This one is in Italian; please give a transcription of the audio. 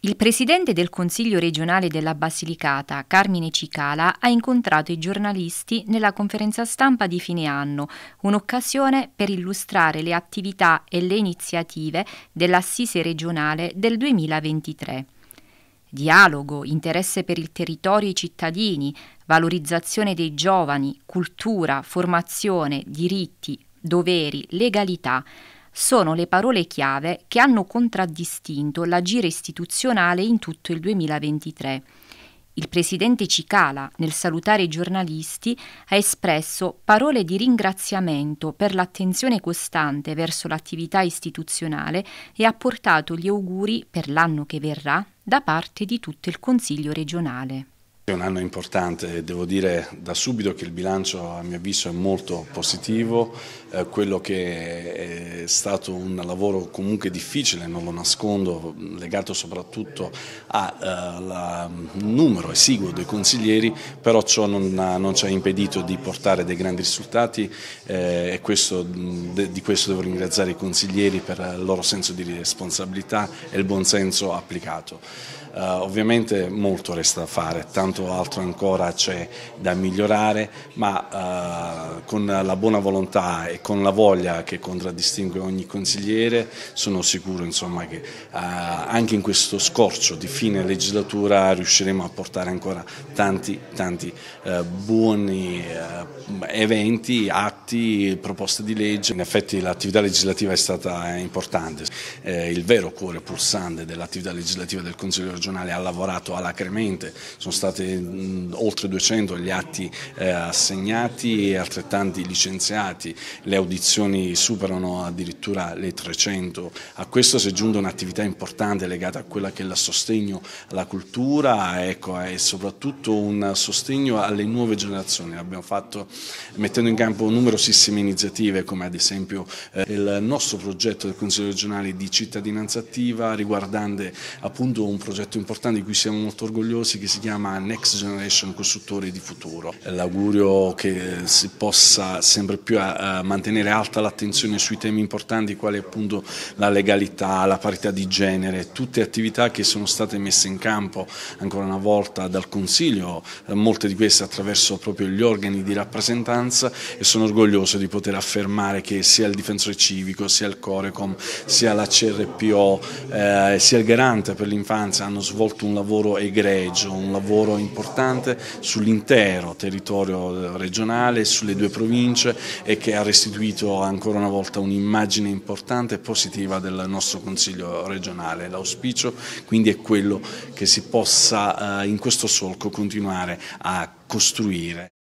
Il presidente del Consiglio regionale della Basilicata, Carmine Cicala, ha incontrato i giornalisti nella conferenza stampa di fine anno, un'occasione per illustrare le attività e le iniziative dell'assise regionale del 2023. Dialogo, interesse per il territorio e i cittadini, valorizzazione dei giovani, cultura, formazione, diritti, doveri, legalità – sono le parole chiave che hanno contraddistinto l'agire istituzionale in tutto il 2023. Il presidente Cicala, nel salutare i giornalisti, ha espresso parole di ringraziamento per l'attenzione costante verso l'attività istituzionale e ha portato gli auguri per l'anno che verrà da parte di tutto il Consiglio regionale. È un anno importante, devo dire da subito che il bilancio a mio avviso è molto positivo, eh, quello che è stato un lavoro comunque difficile, non lo nascondo, legato soprattutto al eh, mm, numero esiguo dei consiglieri, però ciò non, ha, non, ci ha impedito di portare dei grandi risultati eh, e questo, mm, de, di questo devo ringraziare i consiglieri per il loro senso di responsabilità e il buon senso applicato. Uh, ovviamente molto resta da fare, tanto altro ancora c'è da migliorare, ma uh, con la buona volontà e con la voglia che contraddistingue ogni consigliere sono sicuro insomma, che uh, anche in questo scorcio di fine legislatura riusciremo a portare ancora tanti, tanti buoni eventi, atti, proposte di legge. In effetti l'attività legislativa è stata importante, il vero cuore pulsante dell'attività legislativa del Consiglio regionale regionale ha lavorato alacremente, sono stati mm, oltre 200 gli atti eh, assegnati e altrettanti licenziati, le audizioni superano addirittura le 300, a questo si è aggiunge un'attività importante legata a quella che è il sostegno alla cultura ecco, e soprattutto un sostegno alle nuove generazioni, l'abbiamo fatto mettendo in campo numerosissime iniziative come ad esempio eh, il nostro progetto del Consiglio regionale di cittadinanza attiva riguardante appunto un progetto progetto importante di cui siamo molto orgogliosi che si chiama Next Generation Costruttori di Futuro. L'augurio che si possa sempre più a, eh, a mantenere alta l'attenzione sui temi importanti quali appunto la legalità, la parità di genere, tutte attività che sono state messe in campo ancora una volta dal Consiglio, eh, molte di queste attraverso proprio gli organi di rappresentanza e sono orgoglioso di poter affermare che sia il difensore civico, sia il Corecom, sia la CRPO, eh, sia il garante per l'infanzia hanno hanno svolto un lavoro egregio, un lavoro importante sull'intero territorio eh, regionale, sulle due province e che ha restituito ancora una volta un'immagine importante e positiva del nostro Consiglio regionale. L'auspicio quindi è quello che si possa eh, in questo solco continuare a costruire.